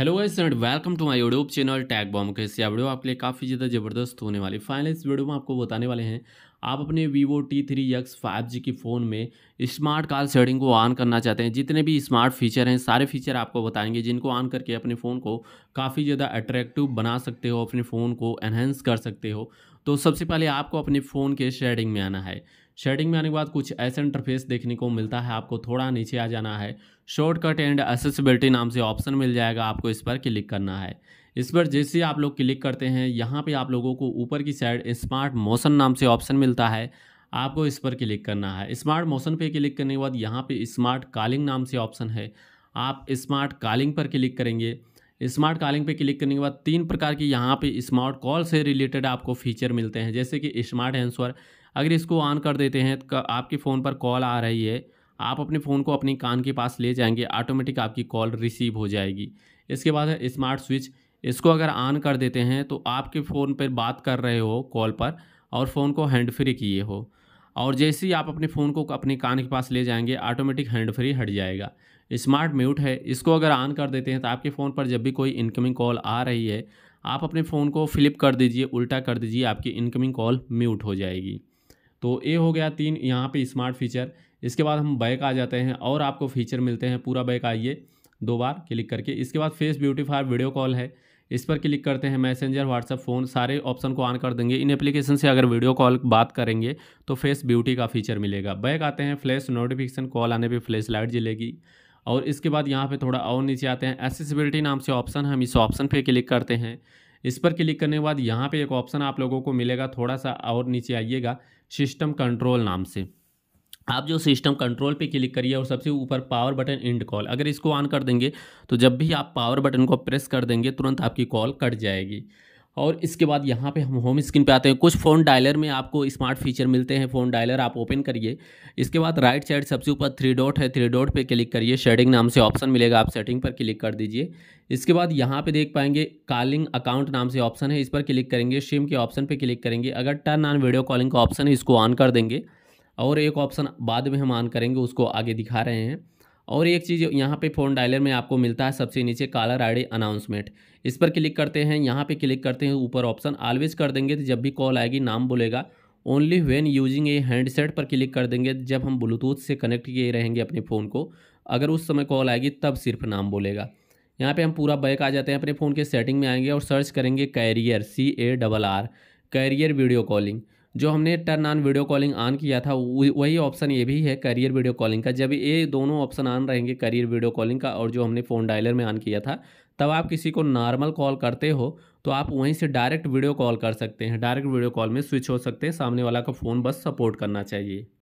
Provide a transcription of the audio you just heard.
hello guys and welcome to my YouTube channel tag bomb के इस video आपके लिए काफ़ी ज़्यादा ज़बरदस्त होने वाली फाइनल इस वीडियो में आपको बताने वाले हैं आप अपने Vivo T three X five G की फ़ोन में स्मार्ट कॉल सेटिंग को ऑन करना चाहते हैं जितने भी स्मार्ट फीचर हैं सारे फीचर आपको बताएंगे जिनको ऑन करके अपने फ़ोन को काफ़ी ज़्यादा अट्रैक्टिव बना सकते हो अपने फ़ोन को एनहेंस कर सकते हो तो सबसे पहले आपको अपने फ़ोन के शेडिंग में आना है शेडिंग में आने के बाद कुछ ऐसा इंटरफेस देखने को मिलता है आपको थोड़ा नीचे आ जाना है शॉर्टकट एंड एसेसिबिलिटी नाम से ऑप्शन मिल जाएगा आपको इस पर क्लिक करना है इस पर जैसे आप लोग क्लिक करते हैं यहाँ पे आप लोगों को ऊपर की साइड स्मार्ट मोशन नाम से ऑप्शन मिलता है आपको इस पर क्लिक करना है स्मार्ट मोशन पे क्लिक करने के बाद यहाँ पे स्मार्ट कॉलिंग नाम से ऑप्शन है आप स्मार्ट कॉलिंग पर क्लिक करेंगे स्मार्ट कॉलिंग पे क्लिक करने के बाद तीन प्रकार की यहाँ पे स्मार्ट कॉल से रिलेटेड आपको फीचर मिलते हैं जैसे कि स्मार्ट आंसर अगर इसको ऑन कर देते हैं तो आपके फ़ोन पर कॉल आ रही है आप अपने फ़ोन को अपनी कान के पास ले जाएंगे ऑटोमेटिक आपकी कॉल रिसीव हो जाएगी इसके बाद है स्मार्ट स्विच इसको अगर ऑन कर देते हैं तो आपके फ़ोन पर बात कर रहे हो कॉल पर और फ़ोन को हैंड फ्री किए हो और जैसे ही आप अपने फ़ोन को अपने कान के पास ले जाएंगे ऑटोमेटिक हैंड फ्री हट जाएगा स्मार्ट म्यूट है इसको अगर ऑन कर देते हैं तो आपके फ़ोन पर जब भी कोई इनकमिंग कॉल आ रही है आप अपने फ़ोन को फ्लिप कर दीजिए उल्टा कर दीजिए आपकी इनकमिंग कॉल म्यूट हो जाएगी तो ए हो गया तीन यहाँ पे स्मार्ट फीचर इसके बाद हम बैक आ जाते हैं और आपको फीचर मिलते हैं पूरा बैक आइए दो बार क्लिक करके इसके बाद फेस ब्यूटीफायर वीडियो कॉल है इस पर क्लिक करते हैं मैसेंजर व्हाट्सअप फ़ोन सारे ऑप्शन को ऑन कर देंगे इन एप्लीकेशन से अगर वीडियो कॉल बात करेंगे तो फेस ब्यूटी का फीचर मिलेगा बैक आते हैं फ्लैश नोटिफिकेशन कॉल आने पे फ्लैश लाइट जलेगी और इसके बाद यहाँ पे थोड़ा और नीचे आते हैं एसेसिबिलिटी नाम से ऑप्शन हम इस ऑप्शन पे क्लिक करते हैं इस पर क्लिक करने के बाद यहाँ पे एक ऑप्शन आप लोगों को मिलेगा थोड़ा सा और नीचे आइएगा सिस्टम कंट्रोल नाम से आप जो सिस्टम कंट्रोल पे क्लिक करिए और सबसे ऊपर पावर बटन इंड कॉल अगर इसको ऑन कर देंगे तो जब भी आप पावर बटन को प्रेस कर देंगे तुरंत आपकी कॉल कट जाएगी और इसके बाद यहाँ पे हम होम स्क्रीन पे आते हैं कुछ फ़ोन डायलर में आपको स्मार्ट फीचर मिलते हैं फ़ोन डायलर आप ओपन करिए इसके बाद राइट साइड सबसे ऊपर थ्री डॉट है थ्री डॉट पे क्लिक करिए शेडिंग नाम से ऑप्शन मिलेगा आप सेटिंग पर क्लिक कर दीजिए इसके बाद यहाँ पे देख पाएंगे कॉलिंग अकाउंट नाम से ऑप्शन है इस पर क्लिक करेंगे शिम के ऑप्शन पर क्लिक करेंगे अगर टर्न ऑन वीडियो कॉलिंग का ऑप्शन है इसको ऑन कर देंगे और एक ऑप्शन बाद में हम ऑन करेंगे उसको आगे दिखा रहे हैं और एक चीज़ यहाँ पे फ़ोन डायलर में आपको मिलता है सबसे नीचे कॉलर आईडी अनाउंसमेंट इस पर क्लिक करते हैं यहाँ पे क्लिक करते हैं ऊपर ऑप्शन ऑलवेज कर देंगे तो जब भी कॉल आएगी नाम बोलेगा only when using a handset पर क्लिक कर देंगे जब हम ब्लूटूथ से कनेक्ट किए रहेंगे अपने फ़ोन को अगर उस समय कॉल आएगी तब सिर्फ नाम बोलेगा यहाँ पर हम पूरा बैक आ जाते हैं अपने फ़ोन के सेटिंग में आएंगे और सर्च करेंगे carrier C A double R carrier video calling जो हमने turn on video calling on किया था वही ऑप्शन ये भी है करियर वीडियो कॉलिंग का जब ये दोनों ऑप्शन ऑन रहेंगे करियर वीडियो कॉलिंग का और जो हमने फ़ोन डायलर में ऑन किया था तब आप किसी को नॉर्मल कॉल करते हो तो आप वहीं से डायरेक्ट वीडियो कॉल कर सकते हैं डायरेक्ट वीडियो कॉल में स्विच हो सकते हैं सामने वाला का फ़ोन बस सपोर्ट करना चाहिए